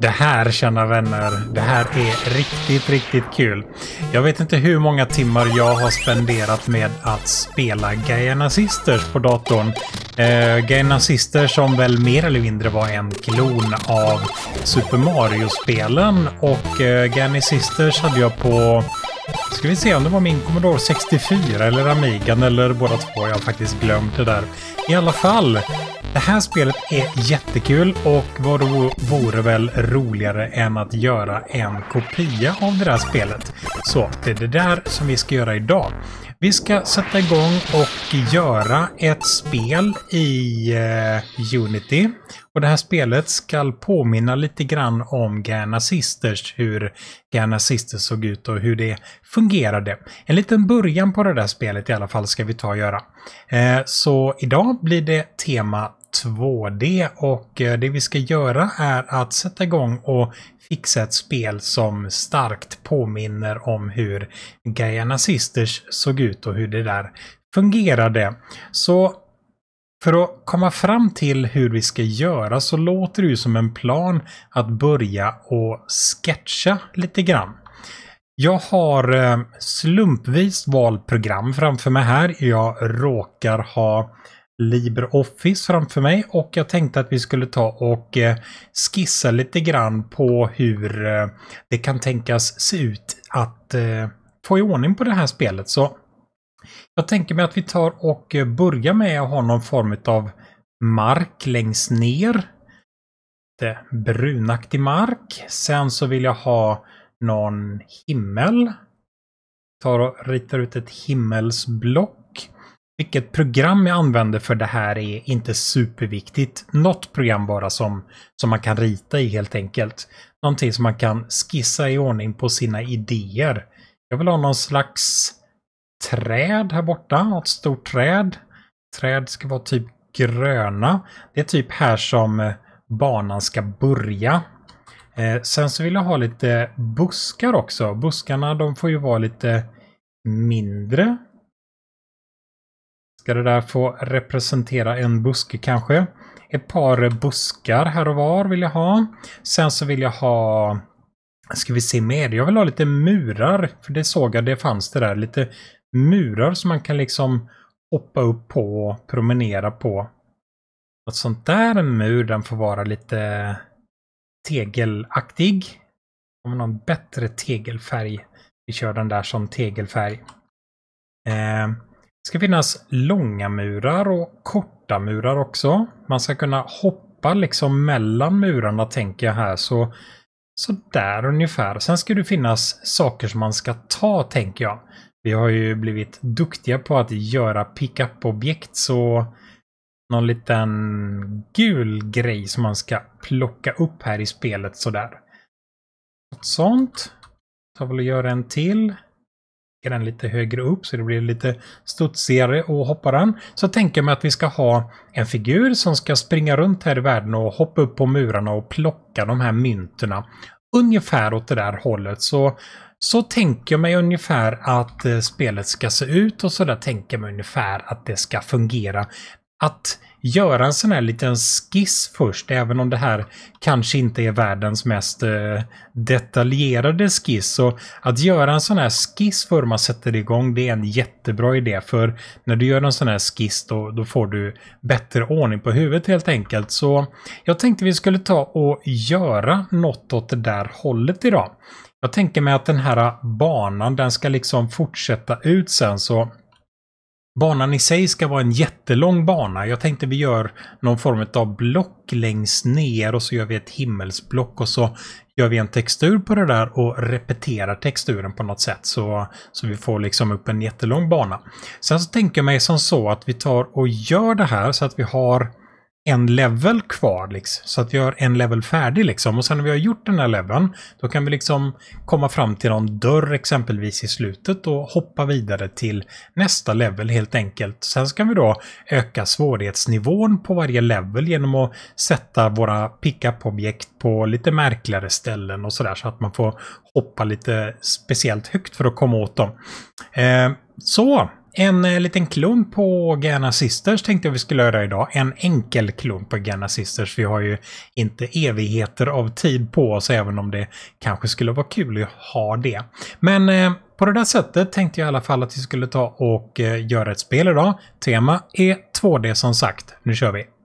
Det här, kära vänner, det här är riktigt, riktigt kul. Jag vet inte hur många timmar jag har spenderat med att spela Gaia Sisters på datorn. Eh, Guyana Sisters som väl mer eller mindre var en klon av Super Mario-spelen och eh, Guyana Sisters hade jag på Ska vi se om det var min Commodore 64 eller Amigan eller båda två. Jag har faktiskt glömt det där. I alla fall, det här spelet är jättekul och vad då vore väl roligare än att göra en kopia av det där spelet. Så det är det där som vi ska göra idag. Vi ska sätta igång och göra ett spel i eh, Unity. Och det här spelet ska påminna lite grann om Garna Sisters, hur Garna Sisters såg ut och hur det fungerade. En liten början på det där spelet i alla fall ska vi ta och göra. Eh, så idag blir det tema 2D och eh, det vi ska göra är att sätta igång och fixa ett spel som starkt påminner om hur Guyana Sisters såg ut och hur det där fungerade. Så för att komma fram till hur vi ska göra så låter det ju som en plan att börja och sketcha lite grann. Jag har eh, slumpvis valt program framför mig här. Jag råkar ha LibreOffice framför mig och jag tänkte att vi skulle ta och eh, skissa lite grann på hur eh, det kan tänkas se ut att eh, få i ordning på det här spelet. Så jag tänker mig att vi tar och börjar med att ha någon form av mark längst ner. Lite brunaktig mark. Sen så vill jag ha någon himmel. Tar och ritar ut ett himmelsblock vilket program jag använder för det här är inte superviktigt. Något program bara som, som man kan rita i helt enkelt. Någonting som man kan skissa i ordning på sina idéer. Jag vill ha någon slags träd här borta, ett stort träd. Träd ska vara typ gröna. Det är typ här som eh, banan ska börja. Eh, sen så vill jag ha lite buskar också. Buskarna de får ju vara lite mindre Ska det där få representera en buske kanske? Ett par buskar här och var vill jag ha. Sen så vill jag ha... Ska vi se mer? Jag vill ha lite murar. För det såg jag, det fanns det där. Lite murar som man kan liksom hoppa upp på och promenera på. Något sånt där, en mur, den får vara lite tegelaktig. Om man har en bättre tegelfärg. Vi kör den där som tegelfärg. Eh, det ska finnas långa murar och korta murar också. Man ska kunna hoppa liksom mellan murarna tänker jag här. Så, så där ungefär. Sen ska det finnas saker som man ska ta tänker jag. Vi har ju blivit duktiga på att göra pickup-objekt så någon liten gul grej som man ska plocka upp här i spelet sådär. Något sånt. Jag och gör en till lägger den lite högre upp så det blir lite studsigare att hoppa den. Så tänker jag mig att vi ska ha en figur som ska springa runt här i världen och hoppa upp på murarna och plocka de här mynterna. Ungefär åt det där hållet. Så, så tänker jag mig ungefär att eh, spelet ska se ut och så där tänker jag mig ungefär att det ska fungera. Att göra en sån här liten skiss först, även om det här kanske inte är världens mest eh, detaljerade skiss. Så att göra en sån här skiss före man sätter igång, det är en jättebra idé. För när du gör en sån här skiss då, då får du bättre ordning på huvudet helt enkelt. Så jag tänkte vi skulle ta och göra något åt det där hållet idag. Jag tänker mig att den här banan, den ska liksom fortsätta ut sen så Banan i sig ska vara en jättelång bana. Jag tänkte vi gör någon form av block längst ner och så gör vi ett himmelsblock och så gör vi en textur på det där och repeterar texturen på något sätt så, så vi får liksom upp en jättelång bana. Sen så tänker jag mig som så att vi tar och gör det här så att vi har en level kvar. Liksom. Så att vi har en level färdig liksom. Och sen när vi har gjort den här leveln, då kan vi liksom komma fram till någon dörr exempelvis i slutet och hoppa vidare till nästa level helt enkelt. Sen ska vi då öka svårighetsnivån på varje level genom att sätta våra pickup-objekt på lite märkligare ställen och sådär så att man får hoppa lite speciellt högt för att komma åt dem. Eh, så! En eh, liten klump på Gärna Sisters tänkte jag vi skulle göra idag. En enkel klump på Gärna Sisters. Vi har ju inte evigheter av tid på oss även om det kanske skulle vara kul att ha det. Men eh, på det där sättet tänkte jag i alla fall att vi skulle ta och eh, göra ett spel idag. Tema är 2D som sagt. Nu kör vi!